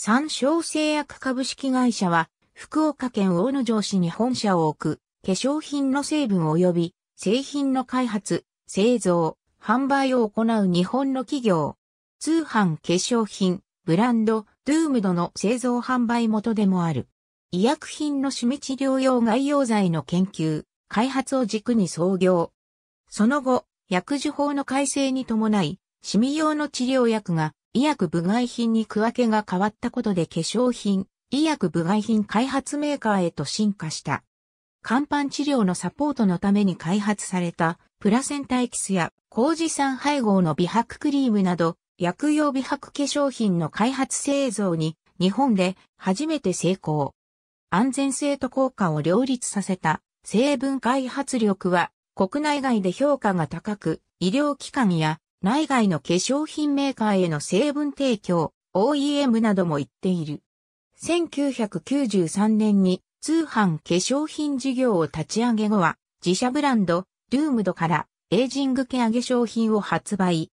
三商製薬株式会社は、福岡県大野城市に本社を置く、化粧品の成分及び、製品の開発、製造、販売を行う日本の企業。通販化粧品、ブランド、ドゥームドの製造販売元でもある。医薬品の趣味治療用外用剤の研究、開発を軸に創業。その後、薬事法の改正に伴い、シミ用の治療薬が医薬部外品に区分けが変わったことで化粧品、医薬部外品開発メーカーへと進化した。乾板治療のサポートのために開発されたプラセンタエキスや麹酸配合の美白クリームなど薬用美白化粧品の開発製造に日本で初めて成功。安全性と効果を両立させた成分開発力は国内外で評価が高く医療機関や内外の化粧品メーカーへの成分提供、OEM なども行っている。1993年に通販化粧品事業を立ち上げ後は、自社ブランド、ドゥームドからエイジングケア化粧品を発売。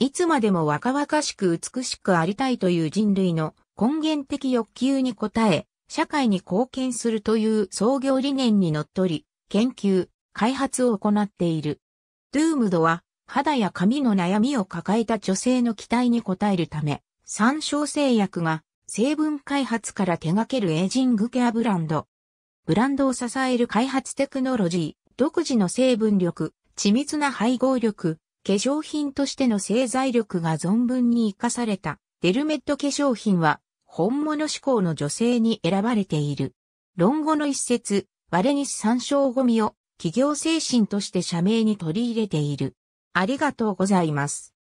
いつまでも若々しく美しくありたいという人類の根源的欲求に応え、社会に貢献するという創業理念にのっとり、研究、開発を行っている。ドゥームドは肌や髪の悩みを抱えた女性の期待に応えるため、参照製薬が成分開発から手掛けるエイジングケアブランド。ブランドを支える開発テクノロジー、独自の成分力、緻密な配合力、化粧品としての製材力が存分に活かされたデルメット化粧品は本物志向の女性に選ばれている。論語の一節、我に参照ゴミを企業精神として社名に取り入れている。ありがとうございます。